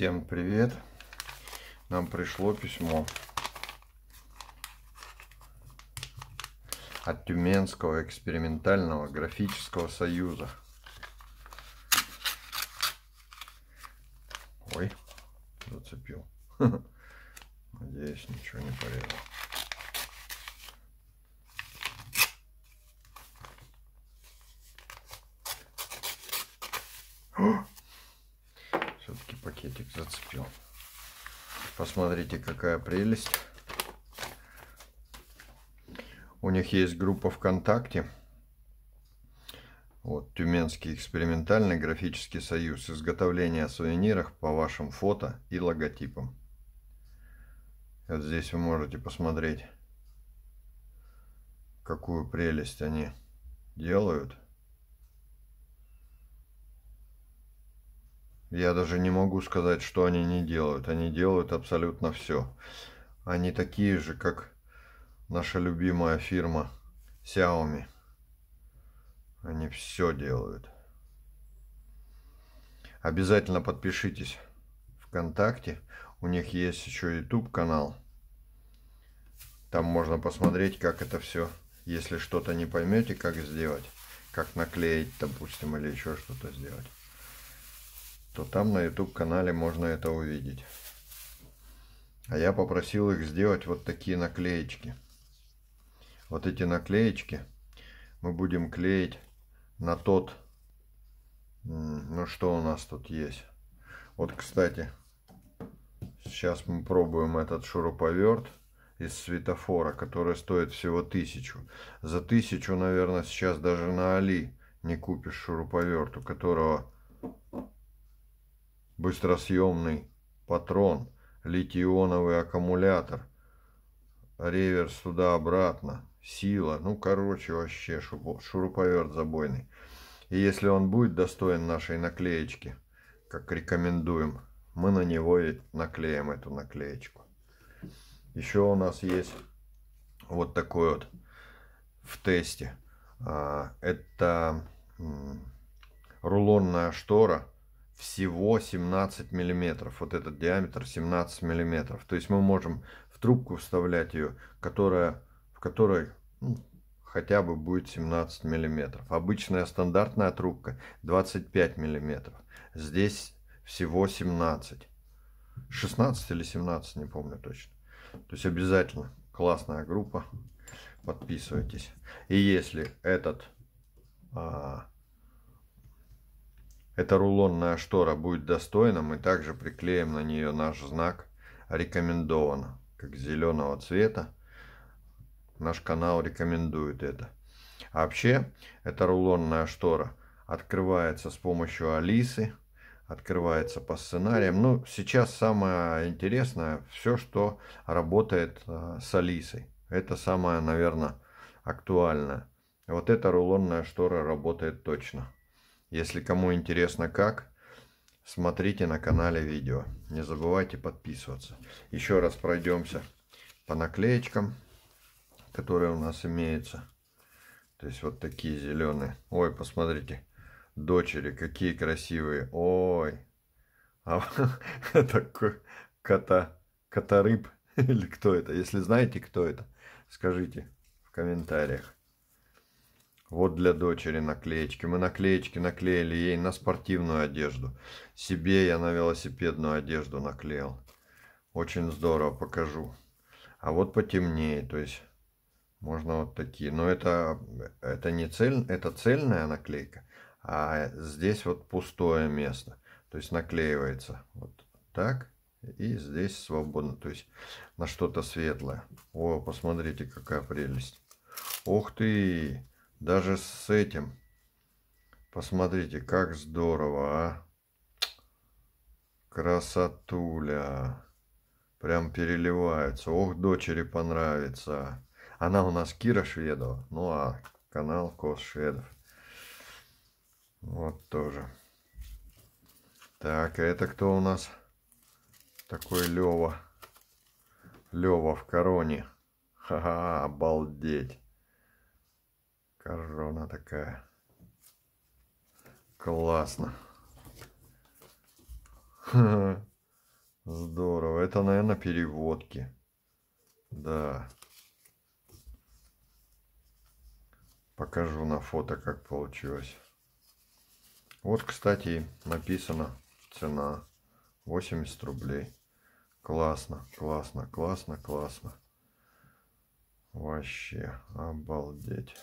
Всем привет! Нам пришло письмо от Тюменского экспериментального графического союза. Ой, зацепил. Надеюсь, ничего не порезал. Oh! хвостик зацепил. Посмотрите, какая прелесть. У них есть группа ВКонтакте. Вот Тюменский экспериментальный графический союз. Изготовление сувениров по вашим фото и логотипам. Вот здесь вы можете посмотреть, какую прелесть они делают. Я даже не могу сказать, что они не делают. Они делают абсолютно все. Они такие же, как наша любимая фирма Xiaomi. Они все делают. Обязательно подпишитесь ВКонтакте. У них есть еще YouTube канал. Там можно посмотреть, как это все. Если что-то не поймете, как сделать, как наклеить, допустим, или еще что-то сделать то там на YouTube-канале можно это увидеть. А я попросил их сделать вот такие наклеечки. Вот эти наклеечки мы будем клеить на тот... Ну что у нас тут есть? Вот, кстати, сейчас мы пробуем этот шуруповерт из светофора, который стоит всего тысячу. За тысячу, наверное, сейчас даже на Али не купишь шуруповерт, у которого быстросъемный патрон, литионовый аккумулятор, реверс туда-обратно, сила, ну, короче, вообще шуруповерт забойный. И если он будет достоин нашей наклеечки, как рекомендуем, мы на него и наклеим эту наклеечку. Еще у нас есть вот такой вот в тесте. А, это рулонная штора всего 17 миллиметров. Вот этот диаметр 17 миллиметров. То есть мы можем в трубку вставлять ее, которая, в которой ну, хотя бы будет 17 миллиметров. Обычная стандартная трубка 25 миллиметров. Здесь всего 17. 16 или 17, не помню точно. То есть обязательно классная группа. Подписывайтесь. И если этот а, эта рулонная штора будет достойна, мы также приклеим на нее наш знак «Рекомендовано», как зеленого цвета. Наш канал рекомендует это. А вообще, эта рулонная штора открывается с помощью Алисы, открывается по сценариям. Ну, сейчас самое интересное, все, что работает э, с Алисой. Это самое, наверное, актуальное. Вот эта рулонная штора работает точно. Если кому интересно как, смотрите на канале видео. Не забывайте подписываться. Еще раз пройдемся по наклеечкам, которые у нас имеются. То есть вот такие зеленые. Ой, посмотрите, дочери, какие красивые. Ой, а такой кота, кота рыб или кто это? Если знаете, кто это, скажите в комментариях. Вот для дочери наклеечки. Мы наклеечки наклеили ей на спортивную одежду. Себе я на велосипедную одежду наклеил. Очень здорово, покажу. А вот потемнее, то есть можно вот такие. Но это, это не цель, это цельная наклейка, а здесь вот пустое место. То есть наклеивается вот так и здесь свободно, то есть на что-то светлое. О, посмотрите, какая прелесть. Ух ты! Даже с этим. Посмотрите, как здорово, а. Красотуля. Прям переливается Ох, дочери понравится. Она у нас Кира Шведова. Ну а канал Кос Шведов. Вот тоже. Так, а это кто у нас? Такой Лева. Лева в короне. Ха-ха, обалдеть. Корона такая. Классно. Здорово. Это, наверное, переводки. Да. Покажу на фото, как получилось. Вот, кстати, написано цена 80 рублей. Классно, классно, классно, классно. Вообще, обалдеть.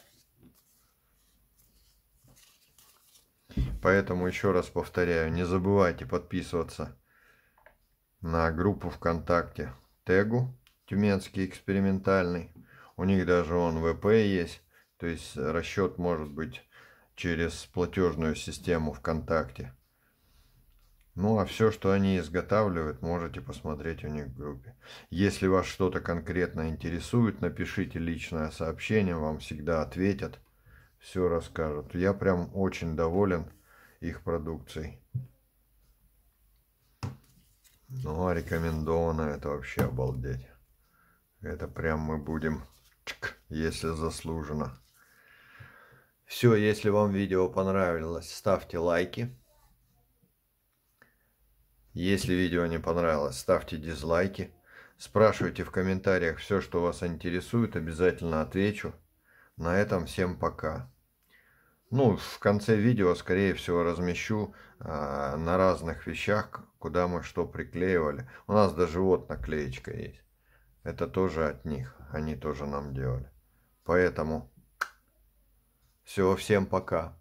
Поэтому еще раз повторяю, не забывайте подписываться на группу ВКонтакте Тегу, Тюменский экспериментальный. У них даже он ВП есть, то есть расчет может быть через платежную систему ВКонтакте. Ну а все, что они изготавливают, можете посмотреть у них в группе. Если вас что-то конкретно интересует, напишите личное сообщение, вам всегда ответят все расскажут. Я прям очень доволен их продукцией. Ну, а рекомендовано это вообще обалдеть. Это прям мы будем, если заслужено. Все, если вам видео понравилось, ставьте лайки. Если видео не понравилось, ставьте дизлайки. Спрашивайте в комментариях все, что вас интересует, обязательно отвечу. На этом всем пока. Ну, в конце видео, скорее всего, размещу э, на разных вещах, куда мы что приклеивали. У нас даже вот наклеечка есть. Это тоже от них. Они тоже нам делали. Поэтому все, всем пока.